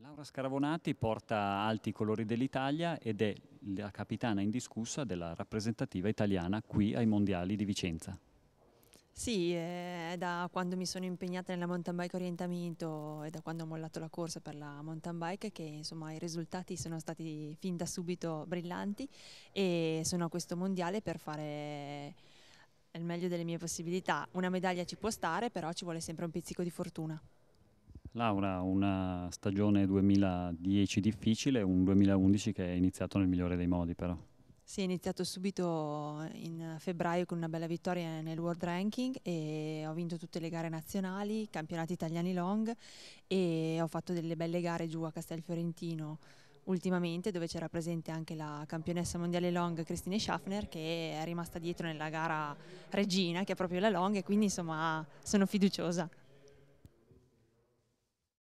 Laura Scaravonati porta alti colori dell'Italia ed è la capitana indiscussa della rappresentativa italiana qui ai Mondiali di Vicenza. Sì, è da quando mi sono impegnata nella mountain bike orientamento e da quando ho mollato la corsa per la mountain bike che insomma i risultati sono stati fin da subito brillanti e sono a questo mondiale per fare il meglio delle mie possibilità. Una medaglia ci può stare, però ci vuole sempre un pizzico di fortuna. Laura, una stagione 2010 difficile, un 2011 che è iniziato nel migliore dei modi però. Sì, è iniziato subito in febbraio con una bella vittoria nel World Ranking e ho vinto tutte le gare nazionali, campionati italiani long e ho fatto delle belle gare giù a Castelfiorentino ultimamente dove c'era presente anche la campionessa mondiale long Christine Schaffner che è rimasta dietro nella gara regina che è proprio la long e quindi insomma sono fiduciosa.